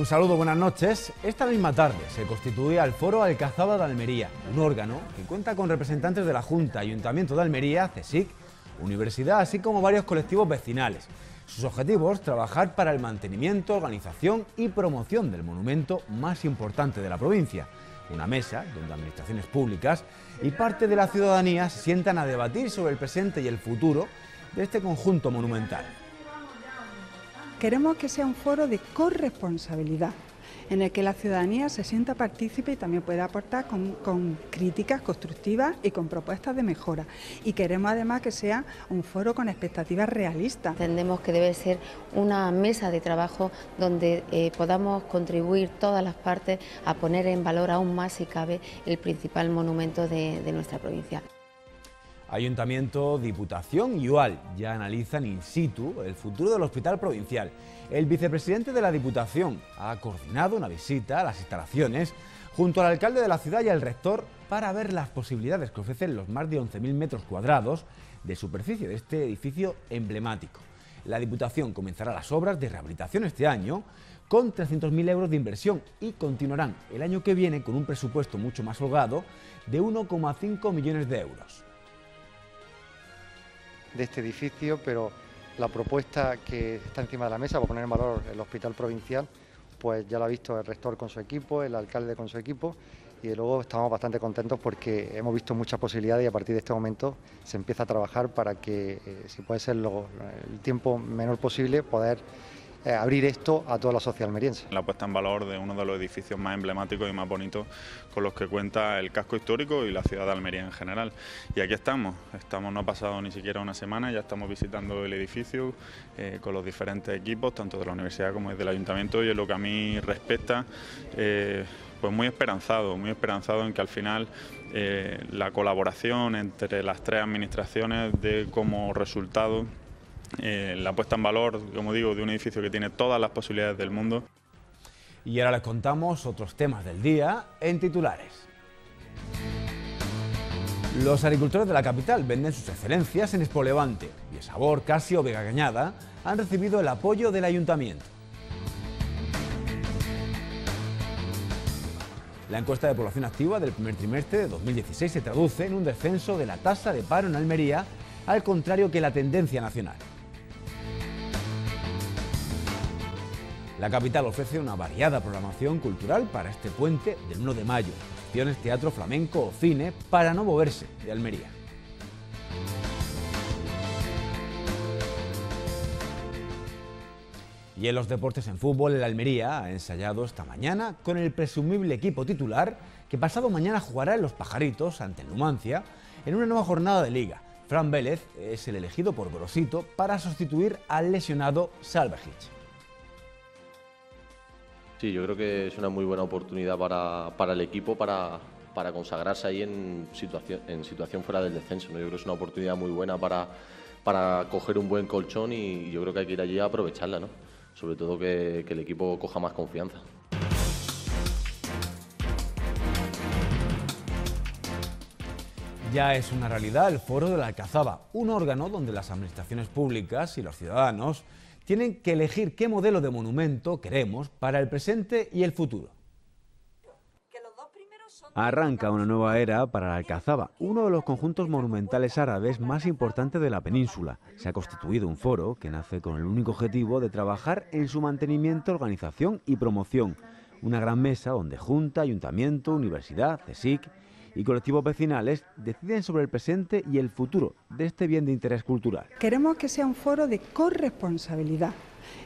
Un saludo, buenas noches. Esta misma tarde se constituía el Foro Alcazaba de Almería, un órgano que cuenta con representantes de la Junta, Ayuntamiento de Almería, CSIC, Universidad, así como varios colectivos vecinales. Sus objetivos, trabajar para el mantenimiento, organización y promoción del monumento más importante de la provincia. Una mesa donde administraciones públicas y parte de la ciudadanía se sientan a debatir sobre el presente y el futuro de este conjunto monumental. Queremos que sea un foro de corresponsabilidad en el que la ciudadanía se sienta partícipe y también pueda aportar con, críticas constructivas y con propuestas de mejora. Y queremos además que sea un foro con expectativas realistas. Entendemos que debe ser una mesa de trabajo donde eh, podamos contribuir todas las partes a poner en valor aún más, si cabe, el principal monumento de nuestra provincia. Ayuntamiento, Diputación y UAL ya analizan in situ el futuro del hospital provincial. El vicepresidente de la Diputación ha coordinado una visita a las instalaciones junto al alcalde de la ciudad y al rector para ver las posibilidades que ofrecen los más de 11.000 metros cuadrados de superficie de este edificio emblemático. La Diputación comenzará las obras de rehabilitación este año con 300.000 euros de inversión y continuarán el año que viene con un presupuesto mucho más holgado de 1,5 millones de euros de este edificio, pero la propuesta que está encima de la mesa para poner en valor el hospital provincial, pues ya lo ha visto el rector con su equipo, el alcalde con su equipo y luego estamos bastante contentos porque hemos visto muchas posibilidades y a partir de este momento se empieza a trabajar para que, eh, si puede ser el tiempo menor posible, poder eh, abrir esto a toda la sociedad almeriense. La puesta en valor de uno de los edificios más emblemáticos y más bonitos con los que cuenta el casco histórico y la ciudad de Almería en general. Y aquí estamos, estamos no ha pasado ni siquiera una semana, ya estamos visitando el edificio eh, con los diferentes equipos, tanto de la universidad como del ayuntamiento, y en lo que a mí respecta, eh, pues muy esperanzado, muy esperanzado en que al final la colaboración entre las tres administraciones dé como resultado eh, la puesta en valor, como digo, de un edificio que tiene todas las posibilidades del mundo. Y ahora les contamos otros temas del día en titulares. Los agricultores de la capital venden sus excelencias en Espolevante y el sabor casi o cañada han recibido el apoyo del ayuntamiento. La encuesta de población activa del primer trimestre de 2016 se traduce en un descenso de la tasa de paro en Almería, al contrario que la tendencia nacional. La capital ofrece una variada programación cultural para este puente del 1 de mayo, ...opciones teatro, flamenco o cine para no moverse de Almería. Y en los deportes en fútbol, el Almería ha ensayado esta mañana con el presumible equipo titular que pasado mañana jugará en Los Pajaritos ante el Numancia en una nueva jornada de liga. Fran Vélez es el elegido por Grosito para sustituir al lesionado Salvajich. Sí, yo creo que es una muy buena oportunidad para, el equipo para, consagrarse ahí en situación, en situación fuera del descenso. Yo creo que es una oportunidad muy buena para, coger un buen colchón y yo creo que hay que ir allí a aprovecharla, sobre todo que, que el equipo coja más confianza. Ya es una realidad el Foro de la Alcazaba, un órgano donde las administraciones públicas y los ciudadanos tienen que elegir qué modelo de monumento queremos para el presente y el futuro. Arranca una nueva era para la Alcazaba, uno de los conjuntos monumentales árabes más importantes de la península. Se ha constituido un foro que nace con el único objetivo de trabajar en su mantenimiento, organización y promoción. Una gran mesa donde Junta, Ayuntamiento, Universidad, CSIC y colectivos vecinales deciden sobre el presente y el futuro de este bien de interés cultural. Queremos que sea un foro de corresponsabilidad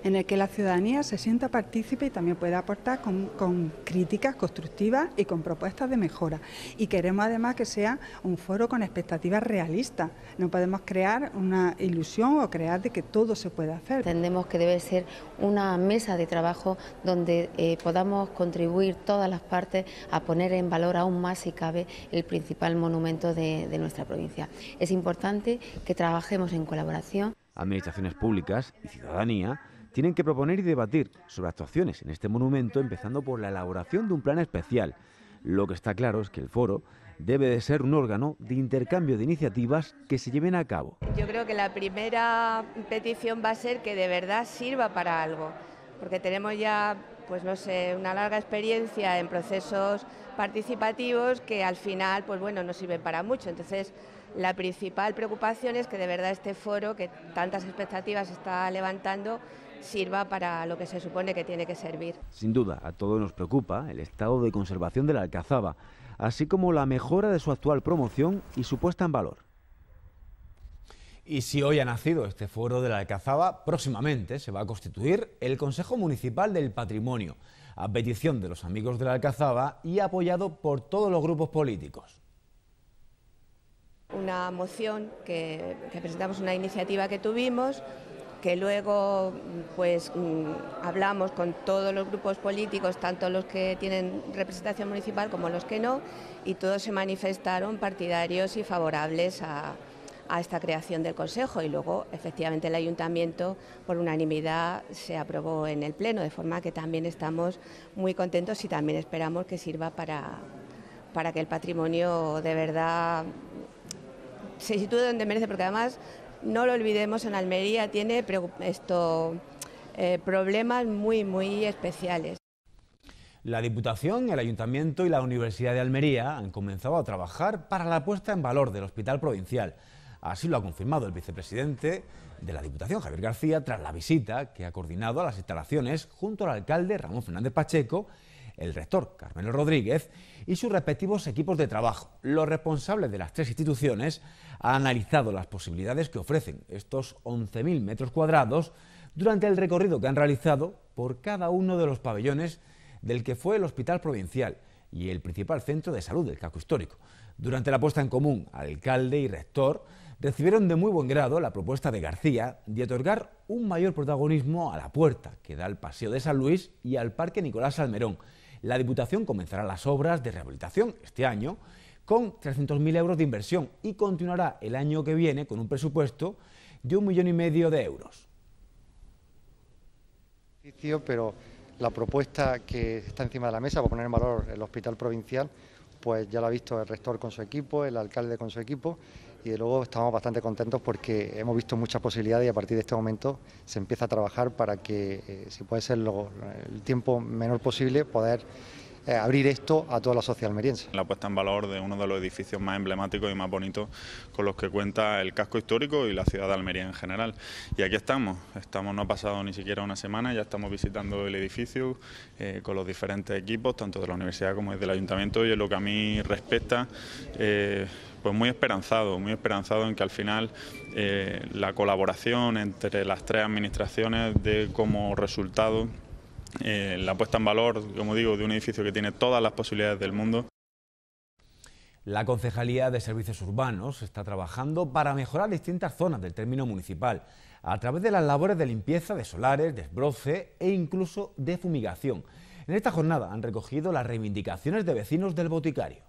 en el que la ciudadanía se sienta partícipe y también pueda aportar con, críticas constructivas y con propuestas de mejora. Y queremos además que sea un foro con expectativas realistas. No podemos crear una ilusión o crear de que todo se puede hacer. Entendemos que debe ser una mesa de trabajo donde eh, podamos contribuir todas las partes a poner en valor aún más, si cabe, el principal monumento de nuestra provincia. Es importante que trabajemos en colaboración. Administraciones públicas y ciudadanía tienen que proponer y debatir sobre actuaciones en este monumento, empezando por la elaboración de un plan especial. Lo que está claro es que el foro debe de ser un órgano de intercambio de iniciativas que se lleven a cabo. Yo creo que la primera petición va a ser que de verdad sirva para algo, porque tenemos ya, pues no sé, una larga experiencia en procesos participativos que al final, pues bueno, no sirven para mucho. Entonces, la principal preocupación es que de verdad este foro, que tantas expectativas está levantando, sirva para lo que se supone que tiene que servir. Sin duda, a todos nos preocupa el estado de conservación de la alcazaba, así como la mejora de su actual promoción y su puesta en valor. Y si hoy ha nacido este foro de la Alcazaba, próximamente se va a constituir el Consejo Municipal del Patrimonio, a petición de los amigos de la Alcazaba y apoyado por todos los grupos políticos. Una moción que, que presentamos, una iniciativa que tuvimos que luego pues mm, hablamos con todos los grupos políticos, tanto los que tienen representación municipal como los que no, y todos se manifestaron partidarios y favorables a, esta creación del Consejo y luego efectivamente el Ayuntamiento por unanimidad se aprobó en el Pleno, de forma que también estamos muy contentos y también esperamos que sirva para, para que el patrimonio de verdad se sitúe donde merece, porque además no lo olvidemos, en Almería tiene eh, problemas muy, muy especiales. La Diputación, el Ayuntamiento y la Universidad de Almería han comenzado a trabajar para la puesta en valor del Hospital Provincial. Así lo ha confirmado el vicepresidente de la Diputación, Javier García, tras la visita que ha coordinado a las instalaciones junto al alcalde Ramón Fernández Pacheco el rector Carmelo Rodríguez, y sus respectivos equipos de trabajo. Los responsables de las tres instituciones han analizado las posibilidades que ofrecen estos 11.000 metros cuadrados durante el recorrido que han realizado por cada uno de los pabellones del que fue el Hospital Provincial y el principal centro de salud del casco histórico. Durante la puesta en común, alcalde y rector recibieron de muy buen grado la propuesta de García de otorgar un mayor protagonismo a la puerta que da al Paseo de San Luis y al Parque Nicolás Salmerón, la Diputación comenzará las obras de rehabilitación este año con 300.000 euros de inversión y continuará el año que viene con un presupuesto de un millón y medio de euros. Pero la propuesta que está encima de la mesa para poner en valor el hospital provincial, pues ya lo ha visto el rector con su equipo, el alcalde con su equipo y luego estamos bastante contentos porque hemos visto muchas posibilidades y a partir de este momento se empieza a trabajar para que, eh, si puede ser el tiempo menor posible, poder eh, abrir esto a toda la sociedad almeriense. La puesta en valor de uno de los edificios más emblemáticos y más bonitos con los que cuenta el casco histórico y la ciudad de Almería en general. Y aquí estamos, estamos no ha pasado ni siquiera una semana, ya estamos visitando el edificio eh, con los diferentes equipos, tanto de la universidad como del ayuntamiento, y en lo que a mí respecta, eh, pues muy esperanzado, muy esperanzado en que al final la colaboración entre las tres administraciones dé como resultado eh, la puesta en valor, como digo, de un edificio que tiene todas las posibilidades del mundo. La Concejalía de Servicios Urbanos está trabajando para mejorar distintas zonas del término municipal a través de las labores de limpieza de solares, desbroce e incluso de fumigación. En esta jornada han recogido las reivindicaciones de vecinos del boticario.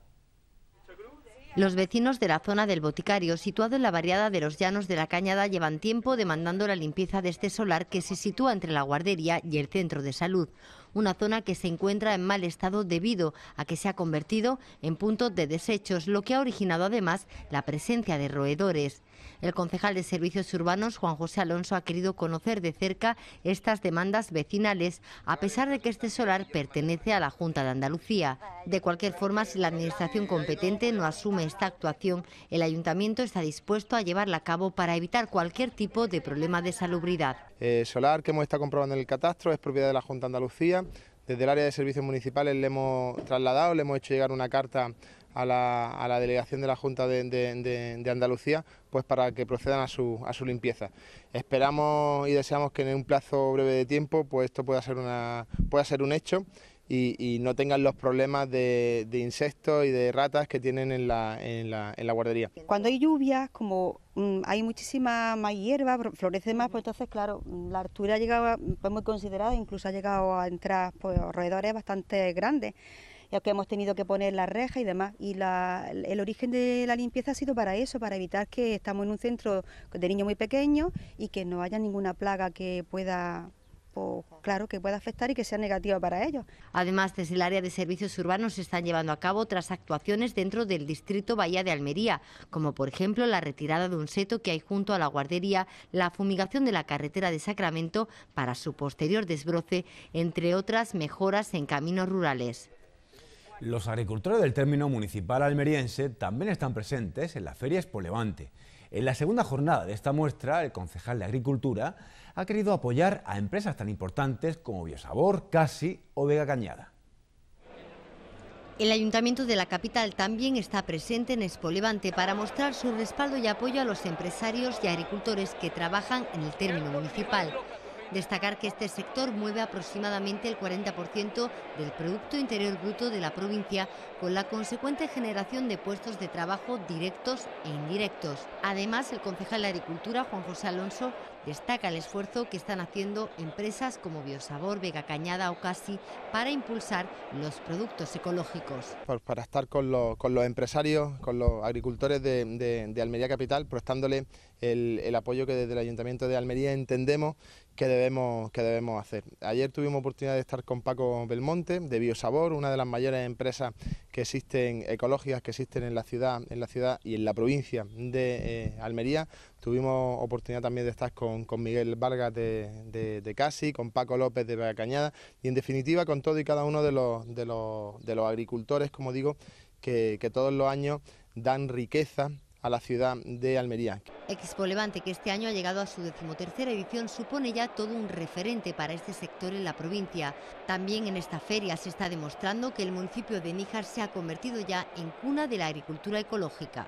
Los vecinos de la zona del Boticario, situado en la variada de los Llanos de la Cañada, llevan tiempo demandando la limpieza de este solar que se sitúa entre la guardería y el centro de salud, una zona que se encuentra en mal estado debido a que se ha convertido en punto de desechos, lo que ha originado además la presencia de roedores. El concejal de Servicios Urbanos, Juan José Alonso, ha querido conocer de cerca estas demandas vecinales, a pesar de que este solar pertenece a la Junta de Andalucía. De cualquier forma, si la Administración competente no asume esta actuación, el Ayuntamiento está dispuesto a llevarla a cabo para evitar cualquier tipo de problema de salubridad. El eh, solar que hemos estado comprobando en el catastro es propiedad de la Junta de Andalucía. Desde el área de servicios municipales le hemos trasladado, le hemos hecho llegar una carta a la, delegación de la Junta de, Andalucía pues para que procedan a su, limpieza. Esperamos y deseamos que en un plazo breve de tiempo pues esto pueda ser, un hecho y, no tengan los problemas de, insectos y de ratas que tienen en la, guardería. Cuando hay lluvias, como mm, hay muchísima más hierba, florece más, pues entonces, claro, mm, la altura ha llegado, pues muy considerada, incluso ha llegado a entrar pues, roedores bastante grandes que hemos tenido que poner la reja y demás. Y el origen de la limpieza ha sido para eso, para evitar que estamos en un centro de niños muy pequeños y que no haya ninguna plaga que pueda pues, claro que pueda afectar y que sea negativa para ellos. Además, desde el área de servicios urbanos se están llevando a cabo otras actuaciones dentro del distrito Bahía de Almería, como por ejemplo la retirada de un seto que hay junto a la guardería, la fumigación de la carretera de Sacramento para su posterior desbroce, entre otras mejoras en caminos rurales. Los agricultores del término municipal almeriense también están presentes en la Feria Levante. En la segunda jornada de esta muestra, el concejal de Agricultura ha querido apoyar a empresas tan importantes como Biosabor, Casi o Vega Cañada. El Ayuntamiento de la capital también está presente en Expo Levante para mostrar su respaldo y apoyo a los empresarios y agricultores que trabajan en el término municipal. Destacar que este sector mueve aproximadamente el 40% del Producto Interior Bruto de la provincia, con la consecuente generación de puestos de trabajo directos e indirectos. Además, el concejal de Agricultura, Juan José Alonso, destaca el esfuerzo que están haciendo empresas como Biosabor, Vega Cañada o Casi para impulsar los productos ecológicos. Pues para estar con los, empresarios, con los agricultores de, Almería Capital, prestándole el, el apoyo que desde el Ayuntamiento de Almería entendemos que debemos, que debemos hacer. Ayer tuvimos oportunidad de estar con Paco Belmonte de Biosabor, una de las mayores empresas que existen ecológicas que existen en la ciudad, en la ciudad y en la provincia de eh, Almería. Tuvimos oportunidad también de estar con, Miguel Vargas de, Casi, con Paco López de Cañada y en definitiva con todo y cada uno de los, de los, agricultores, como digo, que todos los años dan riqueza a la ciudad de Almería. Expo Levante, que este año ha llegado a su decimotercera edición, supone ya todo un referente para este sector en la provincia. También en esta feria se está demostrando que el municipio de Níjar se ha convertido ya en cuna de la agricultura ecológica.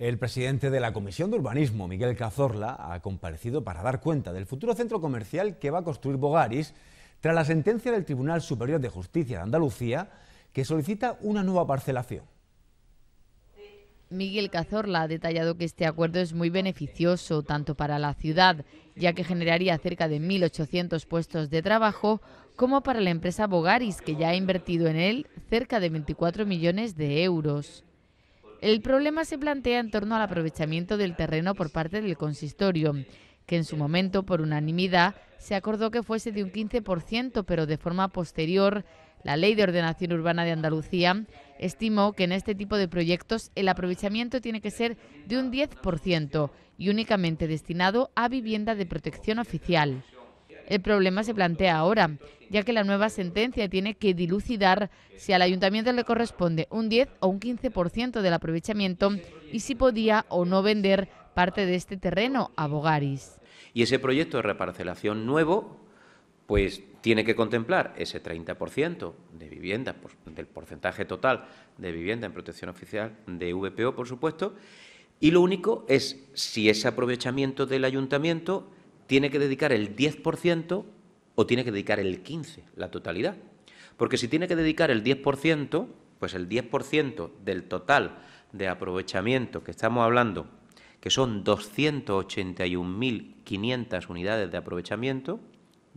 El presidente de la Comisión de Urbanismo, Miguel Cazorla, ha comparecido para dar cuenta del futuro centro comercial que va a construir Bogaris tras la sentencia del Tribunal Superior de Justicia de Andalucía que solicita una nueva parcelación. Miguel Cazorla ha detallado que este acuerdo es muy beneficioso tanto para la ciudad, ya que generaría cerca de 1.800 puestos de trabajo, como para la empresa Bogaris, que ya ha invertido en él cerca de 24 millones de euros. El problema se plantea en torno al aprovechamiento del terreno por parte del consistorio, que en su momento, por unanimidad, se acordó que fuese de un 15%, pero de forma posterior, la Ley de Ordenación Urbana de Andalucía estimó que en este tipo de proyectos el aprovechamiento tiene que ser de un 10% y únicamente destinado a vivienda de protección oficial. El problema se plantea ahora, ya que la nueva sentencia tiene que dilucidar si al ayuntamiento le corresponde un 10 o un 15% del aprovechamiento y si podía o no vender parte de este terreno a Bogaris. Y ese proyecto de reparcelación nuevo pues tiene que contemplar ese 30% de vivienda, del porcentaje total de vivienda en protección oficial de VPO, por supuesto, y lo único es si ese aprovechamiento del ayuntamiento tiene que dedicar el 10% o tiene que dedicar el 15%, la totalidad. Porque si tiene que dedicar el 10%, pues el 10% del total de aprovechamiento que estamos hablando, que son 281.500 unidades de aprovechamiento,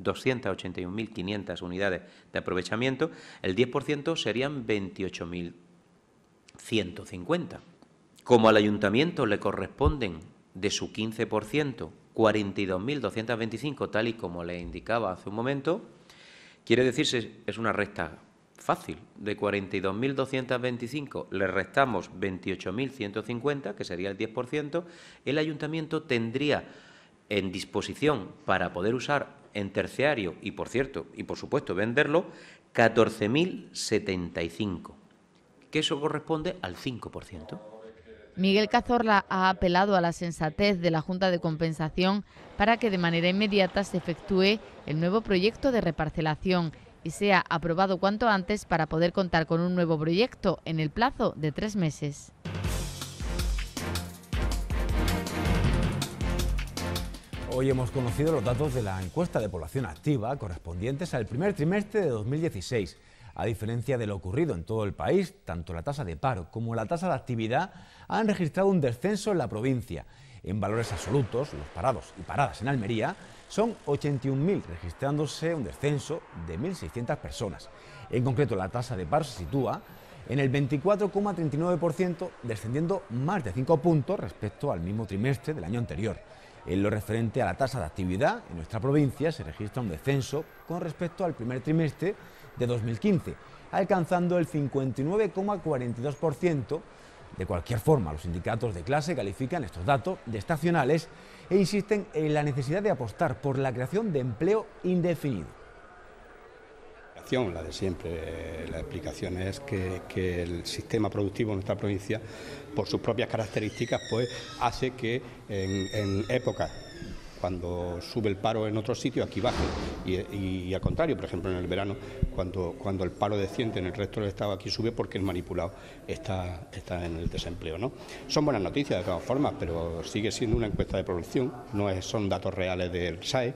281.500 unidades de aprovechamiento, el 10% serían 28.150. Como al ayuntamiento le corresponden de su 15% 42.225, tal y como le indicaba hace un momento, quiere decirse es una recta fácil. De 42.225 le restamos 28.150, que sería el 10%, el ayuntamiento tendría en disposición para poder usar en terciario y por cierto, y por supuesto venderlo, 14.075, que eso corresponde al 5%. Miguel Cazorla ha apelado a la sensatez de la Junta de Compensación para que de manera inmediata se efectúe el nuevo proyecto de reparcelación y sea aprobado cuanto antes para poder contar con un nuevo proyecto en el plazo de tres meses. Hoy hemos conocido los datos de la encuesta de población activa correspondientes al primer trimestre de 2016. A diferencia de lo ocurrido en todo el país, tanto la tasa de paro como la tasa de actividad han registrado un descenso en la provincia. En valores absolutos, los parados y paradas en Almería son 81.000, registrándose un descenso de 1.600 personas. En concreto, la tasa de paro se sitúa en el 24,39%, descendiendo más de 5 puntos respecto al mismo trimestre del año anterior. En lo referente a la tasa de actividad, en nuestra provincia se registra un descenso con respecto al primer trimestre de 2015, alcanzando el 59,42%. De cualquier forma, los sindicatos de clase califican estos datos de estacionales e insisten en la necesidad de apostar por la creación de empleo indefinido la de siempre. La explicación es que, que, el sistema productivo en nuestra provincia por sus propias características, pues hace que en, épocas cuando sube el paro en otro sitio aquí baje. Y, al contrario, por ejemplo, en el verano, cuando, cuando el paro desciende en el resto del Estado, aquí sube porque el manipulado está, está en el desempleo. ¿no? Son buenas noticias de todas formas, pero sigue siendo una encuesta de producción, no son datos reales del SAE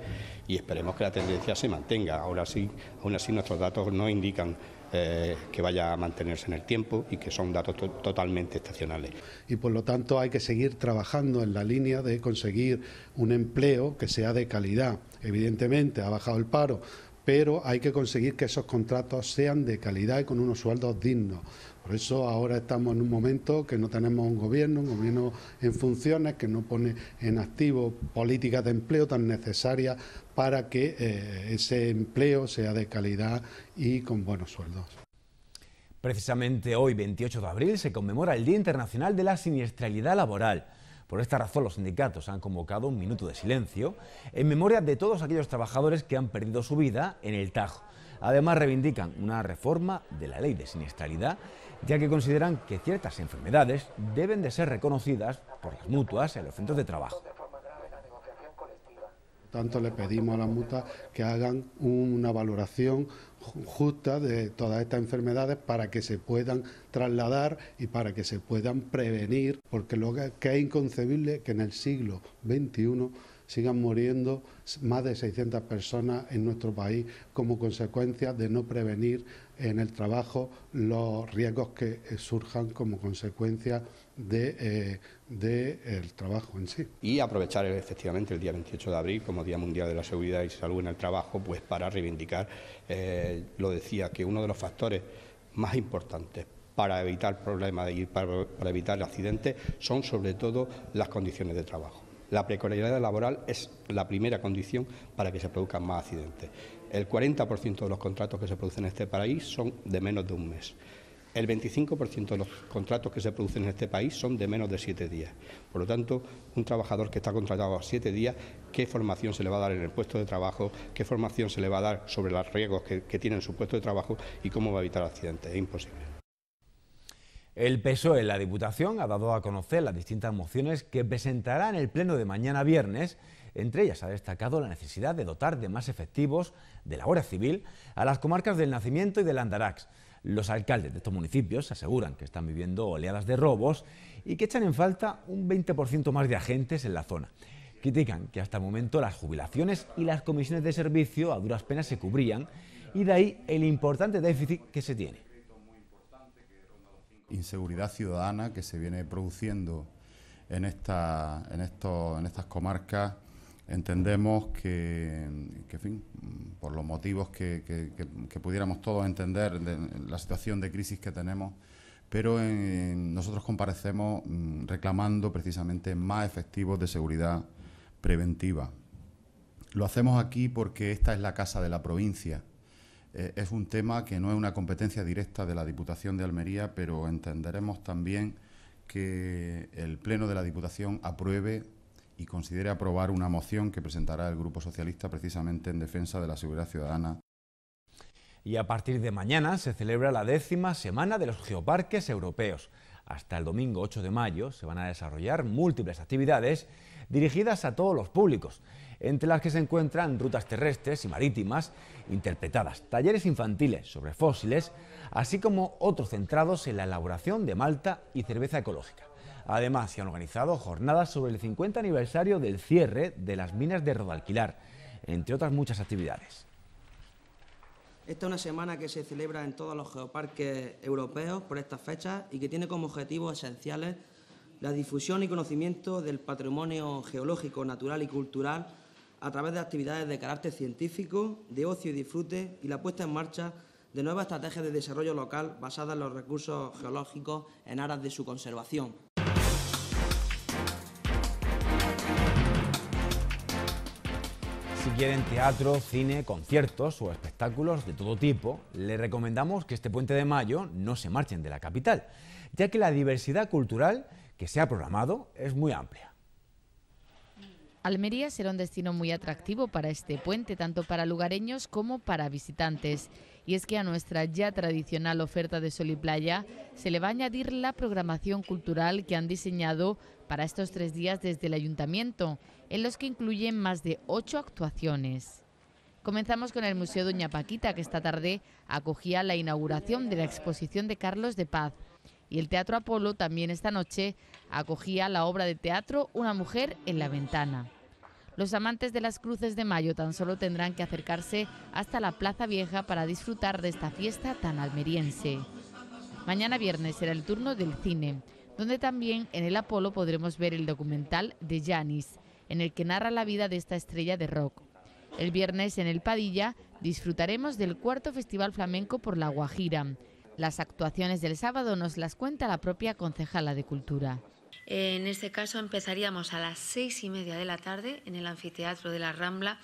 y esperemos que la tendencia se mantenga. Ahora sí, aún así nuestros datos no indican eh, que vaya a mantenerse en el tiempo y que son datos totalmente estacionales. Y por lo tanto hay que seguir trabajando en la línea de conseguir un empleo que sea de calidad. Evidentemente ha bajado el paro, pero hay que conseguir que esos contratos sean de calidad y con unos sueldos dignos. Por eso ahora estamos en un momento que no tenemos un gobierno, un gobierno en funciones, que no pone en activo políticas de empleo tan necesarias para que eh, ese empleo sea de calidad y con buenos sueldos. Precisamente hoy, 28 de abril, se conmemora el Día Internacional de la Siniestralidad Laboral. Por esta razón los sindicatos han convocado un minuto de silencio en memoria de todos aquellos trabajadores que han perdido su vida en el Tajo. Además reivindican una reforma de la ley de siniestralidad ya que consideran que ciertas enfermedades deben de ser reconocidas por las mutuas en los centros de trabajo. Tanto le pedimos a las mutuas que hagan una valoración justa de todas estas enfermedades para que se puedan trasladar y para que se puedan prevenir, porque lo que es inconcebible que en el siglo XXI sigan muriendo más de 600 personas en nuestro país como consecuencia de no prevenir en el trabajo los riesgos que eh, surjan como consecuencia del de, eh, eh, trabajo en sí. Y aprovechar efectivamente el día 28 de abril como Día Mundial de la Seguridad y Salud en el Trabajo, pues para reivindicar, lo decía, que uno de los factores más importantes para evitar problemas y para evitar accidentes son sobre todo las condiciones de trabajo. La precariedad laboral es la primera condición para que se produzcan más accidentes. El 40% de los contratos que se producen en este país son de menos de un mes. El 25% de los contratos que se producen en este país son de menos de siete días. Por lo tanto, un trabajador que está contratado a siete días, ¿qué formación se le va a dar en el puesto de trabajo? ¿Qué formación se le va a dar sobre los riesgos que, tiene en su puesto de trabajo? ¿Y cómo va a evitar accidentes? Es imposible. El PSOE en la Diputación ha dado a conocer las distintas mociones que presentará en el Pleno de mañana viernes. Entre ellas ha destacado la necesidad de dotar de más efectivos de la Guardia Civil a las comarcas del Nacimiento y del Andarax. Los alcaldes de estos municipios aseguran que están viviendo oleadas de robos y que echan en falta un 20% más de agentes en la zona. Critican que hasta el momento las jubilaciones y las comisiones de servicio a duras penas se cubrían y de ahí el importante déficit que se tiene inseguridad ciudadana que se viene produciendo en, esta, en, en estas comarcas, entendemos que, fin, por los motivos que, pudiéramos todos entender de, la situación de crisis que tenemos, pero nosotros comparecemos mm, reclamando precisamente más efectivos de seguridad preventiva. Lo hacemos aquí porque esta es la casa de la provincia eh, es un tema que no es una competencia directa de la Diputación de Almería, pero entenderemos también que el Pleno de la Diputación apruebe y considere aprobar una moción que presentará el Grupo Socialista precisamente en defensa de la seguridad ciudadana. Y a partir de mañana se celebra la décima semana de los geoparques europeos hasta el domingo 8 de mayo se van a desarrollar múltiples actividades dirigidas a todos los públicos, entre las que se encuentran rutas terrestres y marítimas interpretadas, talleres infantiles sobre fósiles, así como otros centrados en la elaboración de malta y cerveza ecológica. Además, se han organizado jornadas sobre el 50 aniversario del cierre de las minas de Rodalquilar, entre otras muchas actividades. Esta es una semana que se celebra en todos los geoparques europeos por estas fechas y que tiene como objetivos esenciales la difusión y conocimiento del patrimonio geológico, natural y cultural a través de actividades de carácter científico, de ocio y disfrute y la puesta en marcha de nuevas estrategias de desarrollo local basadas en los recursos geológicos en aras de su conservación. quieren teatro, cine, conciertos o espectáculos de todo tipo, le recomendamos que este puente de mayo no se marchen de la capital, ya que la diversidad cultural que se ha programado es muy amplia. Almería será un destino muy atractivo para este puente, tanto para lugareños como para visitantes. Y es que a nuestra ya tradicional oferta de sol y playa se le va a añadir la programación cultural que han diseñado para estos tres días desde el ayuntamiento, en los que incluyen más de ocho actuaciones. Comenzamos con el Museo Doña Paquita, que esta tarde acogía la inauguración de la exposición de Carlos de Paz. Y el Teatro Apolo también esta noche acogía la obra de teatro Una mujer en la ventana. Los amantes de las cruces de mayo tan solo tendrán que acercarse hasta la Plaza Vieja para disfrutar de esta fiesta tan almeriense. Mañana viernes será el turno del cine, donde también en el Apolo podremos ver el documental de Janis, en el que narra la vida de esta estrella de rock. El viernes en el Padilla disfrutaremos del cuarto Festival Flamenco por La Guajira. Las actuaciones del sábado nos las cuenta la propia concejala de Cultura. En este caso empezaríamos a las seis y media de la tarde en el anfiteatro de la Rambla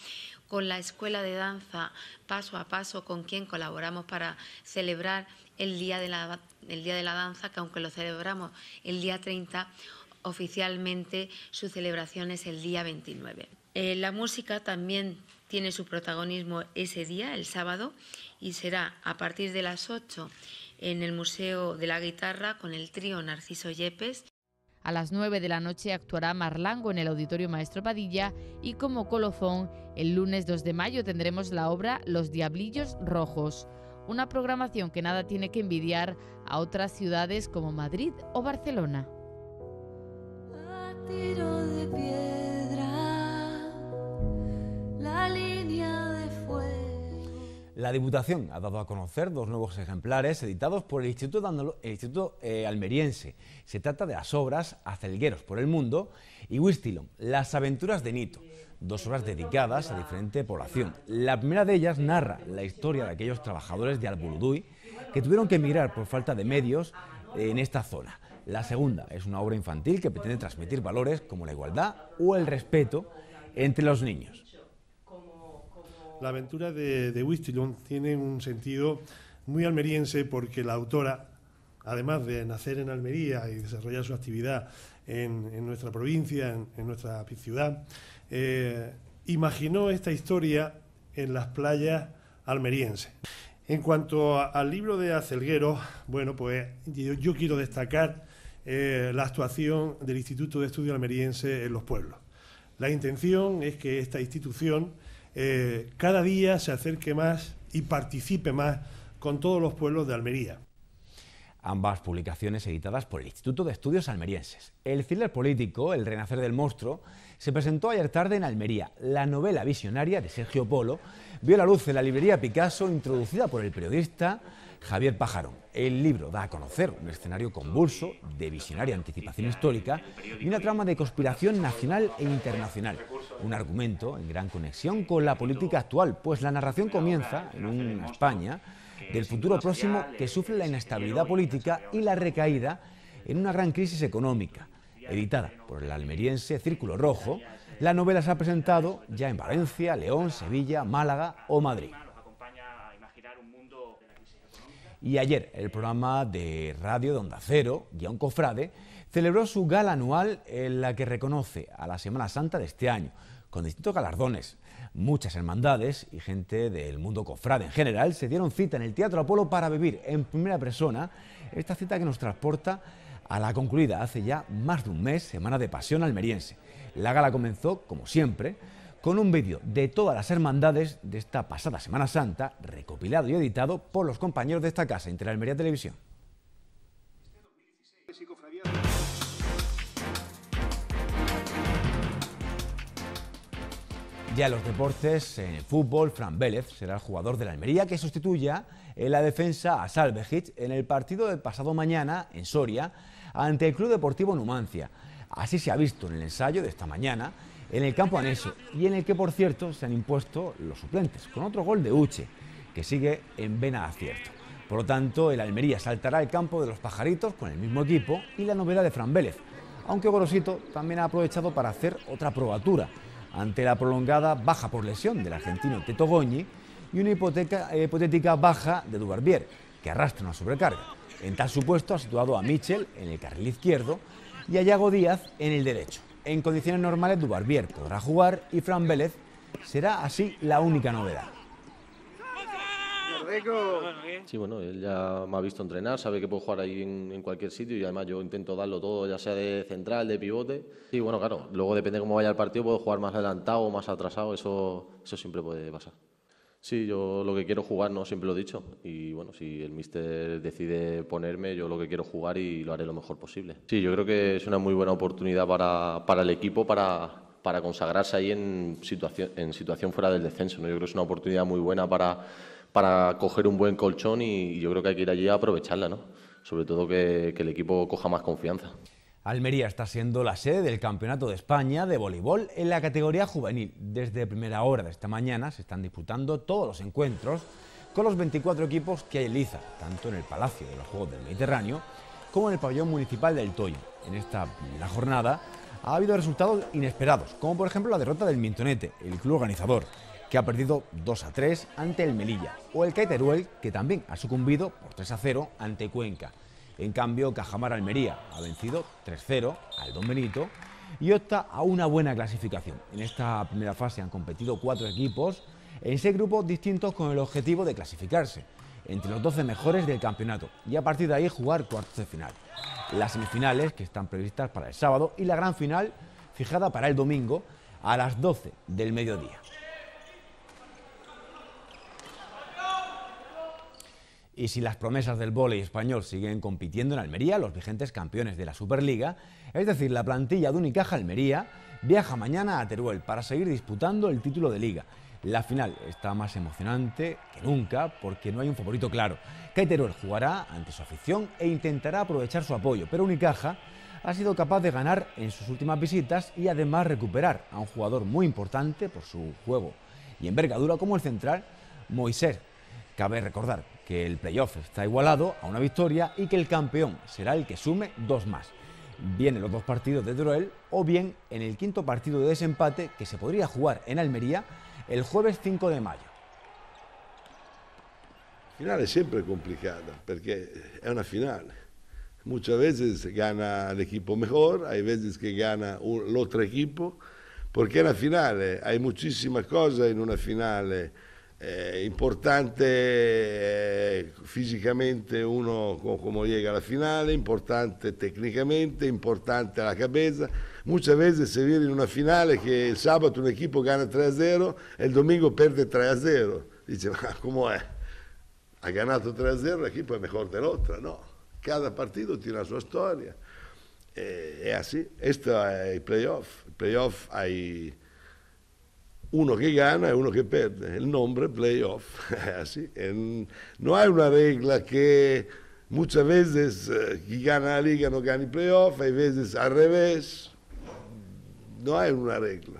con la Escuela de Danza Paso a Paso, con quien colaboramos para celebrar el Día de la, el Día de la Danza, que aunque lo celebramos el día 30, oficialmente su celebración es el día 29. Eh, la música también tiene su protagonismo ese día, el sábado, y será a partir de las ocho en el Museo de la Guitarra con el trío Narciso Yepes. A las 9 de la noche actuará Marlango en el Auditorio Maestro Padilla y como colofón, el lunes 2 de mayo tendremos la obra Los Diablillos Rojos, una programación que nada tiene que envidiar a otras ciudades como Madrid o Barcelona. de piedra, la línea la Diputación ha dado a conocer dos nuevos ejemplares editados por el Instituto, eh, Almeriense. Se trata de las obras Acelgueros por el Mundo y Wistilon, Las aventuras de Nito, dos obras dedicadas a diferente población. La primera de ellas narra la historia de aquellos trabajadores de Alburuduy que tuvieron que emigrar por falta de medios eh, en esta zona. La segunda es una obra infantil que pretende transmitir valores como la igualdad o el respeto entre los niños. La aventura de, de tiene un sentido muy almeriense porque la autora, además de nacer en Almería y desarrollar su actividad en, nuestra provincia, en, nuestra ciudad, eh, imaginó esta historia en las playas almerienses. En cuanto al libro de Acelguero, bueno, pues yo, quiero destacar eh, la actuación del Instituto de Estudios Almeriense en los pueblos. La intención es que esta institución eh, cada día se acerque más y participe más con todos los pueblos de Almería. Ambas publicaciones editadas por el Instituto de Estudios Almerienses. El thriller político, El Renacer del Monstruo, se presentó ayer tarde en Almería. La novela visionaria de Sergio Polo vio la luz en la librería Picasso, introducida por el periodista Javier Pajarón, El libro da a conocer un escenario convulso de visionaria anticipación histórica y una trama de conspiración nacional e internacional. Un argumento en gran conexión con la política actual, pues la narración comienza en un España del futuro próximo que sufre la inestabilidad política y la recaída en una gran crisis económica. Editada por el almeriense Círculo Rojo, la novela se ha presentado ya en Valencia, León, Sevilla, Málaga o Madrid. Y ayer el programa de radio de Onda Cero, Guión Cofrade, celebró su gala anual en la que reconoce a la Semana Santa de este año, con distintos galardones. Muchas hermandades y gente del mundo cofrade en general se dieron cita en el Teatro Apolo para vivir en primera persona esta cita que nos transporta a la concluida hace ya más de un mes, Semana de Pasión Almeriense. La gala comenzó, como siempre, con un vídeo de todas las hermandades de esta pasada Semana Santa, recopilado y editado por los compañeros de esta casa, Almería Televisión. Ya los deportes, en el fútbol, Fran Vélez será el jugador de la Almería que sustituya en la defensa a Salvejic en el partido del pasado mañana en Soria ante el Club Deportivo Numancia. Así se ha visto en el ensayo de esta mañana en el campo anexo y en el que, por cierto, se han impuesto los suplentes, con otro gol de Uche, que sigue en vena acierto. Por lo tanto, el Almería saltará al campo de los pajaritos con el mismo equipo y la novedad de Fran Vélez, aunque Gorosito también ha aprovechado para hacer otra probatura ante la prolongada baja por lesión del argentino Teto y una eh, hipotética baja de Dubarbier, que arrastra una sobrecarga. En tal supuesto ha situado a Mitchell en el carril izquierdo y a Yago Díaz en el derecho. En condiciones normales, Dubarbier podrá jugar y Fran Vélez será así la única novedad. Sí, bueno, él ya me ha visto entrenar, sabe que puedo jugar ahí en, cualquier sitio y además yo intento darlo todo, ya sea de central, de pivote. Y bueno, claro, luego depende de cómo vaya el partido, puedo jugar más adelantado o más atrasado, eso, eso siempre puede pasar. Sí, yo lo que quiero jugar, no siempre lo he dicho. Y bueno, si el mister decide ponerme, yo lo que quiero jugar y lo haré lo mejor posible. Sí, yo creo que es una muy buena oportunidad para, para el equipo para, consagrarse ahí en situación, en situación fuera del descenso. Yo creo que es una oportunidad muy buena para, coger un buen colchón y, yo creo que hay que ir allí a aprovecharla, ¿no? sobre todo que el equipo coja más confianza. Almería está siendo la sede del Campeonato de España de voleibol en la categoría juvenil. Desde primera hora de esta mañana se están disputando todos los encuentros con los 24 equipos que hay en Liza, tanto en el Palacio de los Juegos del Mediterráneo como en el Pabellón Municipal del Toyo. En esta jornada ha habido resultados inesperados, como por ejemplo la derrota del Mintonete, el club organizador, que ha perdido 2 a 3 ante el Melilla, o el Caeteruel, que también ha sucumbido por 3 a 0 ante Cuenca. En cambio, Cajamar Almería ha vencido 3-0 al Don Benito y opta a una buena clasificación. En esta primera fase han competido cuatro equipos en seis grupos distintos con el objetivo de clasificarse entre los 12 mejores del campeonato y a partir de ahí jugar cuartos de final. Las semifinales que están previstas para el sábado y la gran final fijada para el domingo a las 12 del mediodía. Y si las promesas del vóley español siguen compitiendo en Almería, los vigentes campeones de la Superliga, es decir, la plantilla de Unicaja Almería, viaja mañana a Teruel para seguir disputando el título de liga. La final está más emocionante que nunca porque no hay un favorito claro. Teruel jugará ante su afición e intentará aprovechar su apoyo, pero Unicaja ha sido capaz de ganar en sus últimas visitas y además recuperar a un jugador muy importante por su juego y envergadura como el central Moisés. Cabe recordar que el playoff está igualado a una victoria y que el campeón será el que sume dos más, bien en los dos partidos de Droel o bien en el quinto partido de desempate que se podría jugar en Almería el jueves 5 de mayo. final es siempre complicada ...porque es una final... Muchas veces gana el equipo mejor, hay veces que gana el otro equipo, porque es la final eh, hay muchísimas cosas en una final... Eh, eh, importante eh, fisicamente uno come llega alla finale, importante tecnicamente, importante alla cabeza. Muchas veces se viene in una finale che il sabato un gana 3-0 e il domingo perde 3-0. Dice, ma come è? Ha ganato 3-0 l'equipo è mejor dell'altra? No, cada partito tiene la sua storia. E, è così, questo è il playoff. Il playoff hai uno que gana y uno que pierde. El nombre playoff. no hay una regla que muchas veces eh, quien gana la liga no gana el playoff, hay veces al revés. No hay una regla.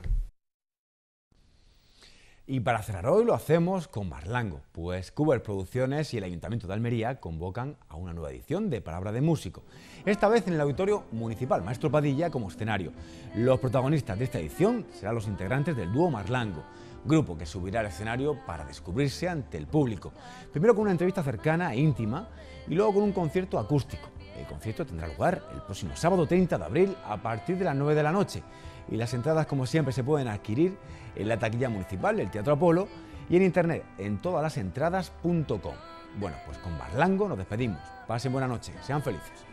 Y para cerrar hoy lo hacemos con Marlango, pues Cuber Producciones y el Ayuntamiento de Almería convocan a una nueva edición de Palabra de Músico, esta vez en el Auditorio Municipal Maestro Padilla como escenario. Los protagonistas de esta edición serán los integrantes del dúo Marlango, grupo que subirá al escenario para descubrirse ante el público, primero con una entrevista cercana e íntima y luego con un concierto acústico. El concierto tendrá lugar el próximo sábado 30 de abril a partir de las 9 de la noche y las entradas como siempre se pueden adquirir en la taquilla municipal del Teatro Apolo y en internet en todaslasentradas.com... Bueno, pues con Barlango nos despedimos. Pasen buena noche, sean felices.